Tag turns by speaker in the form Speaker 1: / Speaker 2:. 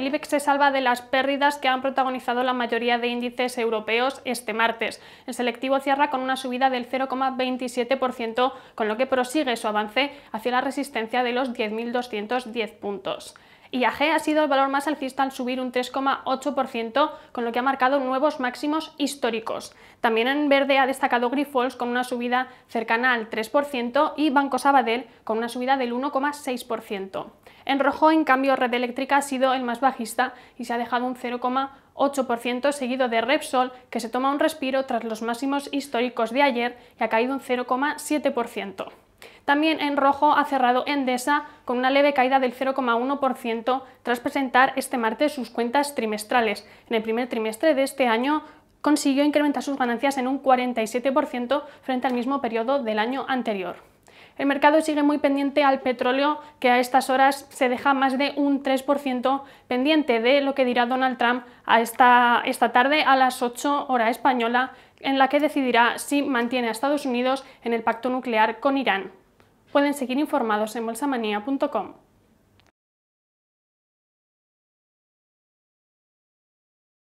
Speaker 1: El IBEX se salva de las pérdidas que han protagonizado la mayoría de índices europeos este martes. El selectivo cierra con una subida del 0,27%, con lo que prosigue su avance hacia la resistencia de los 10.210 puntos. IAG ha sido el valor más alcista al subir un 3,8%, con lo que ha marcado nuevos máximos históricos. También en verde ha destacado Grifols con una subida cercana al 3% y Banco Sabadell con una subida del 1,6%. En rojo, en cambio, Red Eléctrica ha sido el más bajista y se ha dejado un 0,8%, seguido de Repsol, que se toma un respiro tras los máximos históricos de ayer y ha caído un 0,7%. También en rojo ha cerrado Endesa con una leve caída del 0,1% tras presentar este martes sus cuentas trimestrales. En el primer trimestre de este año consiguió incrementar sus ganancias en un 47% frente al mismo periodo del año anterior. El mercado sigue muy pendiente al petróleo, que a estas horas se deja más de un 3% pendiente de lo que dirá Donald Trump esta, esta tarde a las 8 hora española en la que decidirá si mantiene a Estados Unidos en el pacto nuclear con Irán. Pueden seguir informados en bolsamanía.com.